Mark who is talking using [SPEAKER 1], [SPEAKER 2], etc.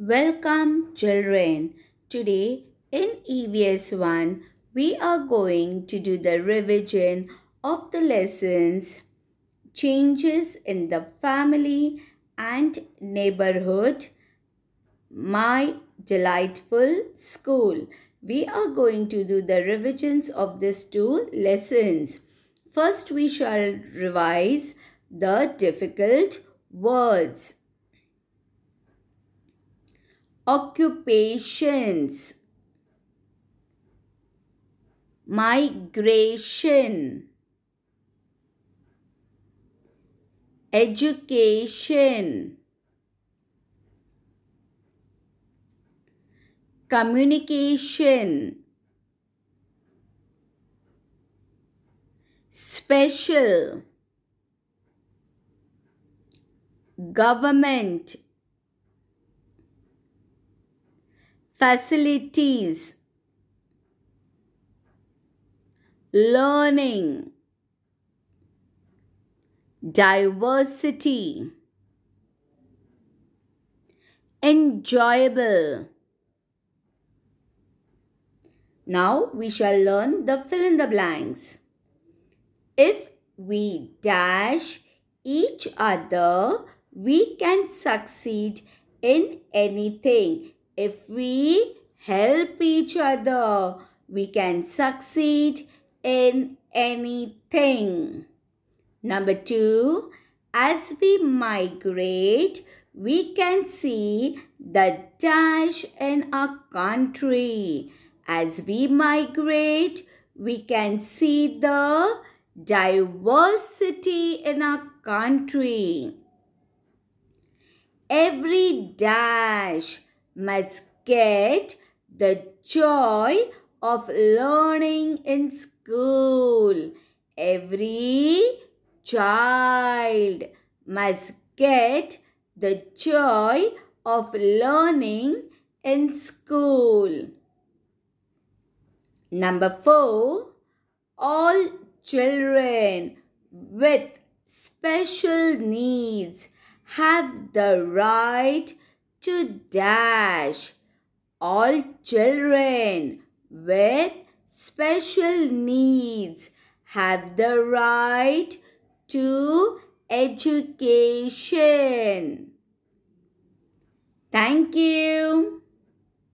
[SPEAKER 1] Welcome children. Today in EVS 1 we are going to do the revision of the lessons changes in the family and neighborhood my delightful school. We are going to do the revisions of these two lessons. First we shall revise the difficult words occupations, migration, education, communication, special, government, facilities, learning, diversity, enjoyable. Now we shall learn the fill in the blanks. If we dash each other, we can succeed in anything. If we help each other, we can succeed in anything. Number two, as we migrate, we can see the dash in our country. As we migrate, we can see the diversity in our country. Every dash must get the joy of learning in school. Every child must get the joy of learning in school. Number four, all children with special needs have the right to dash. All children with special needs have the right to education. Thank you.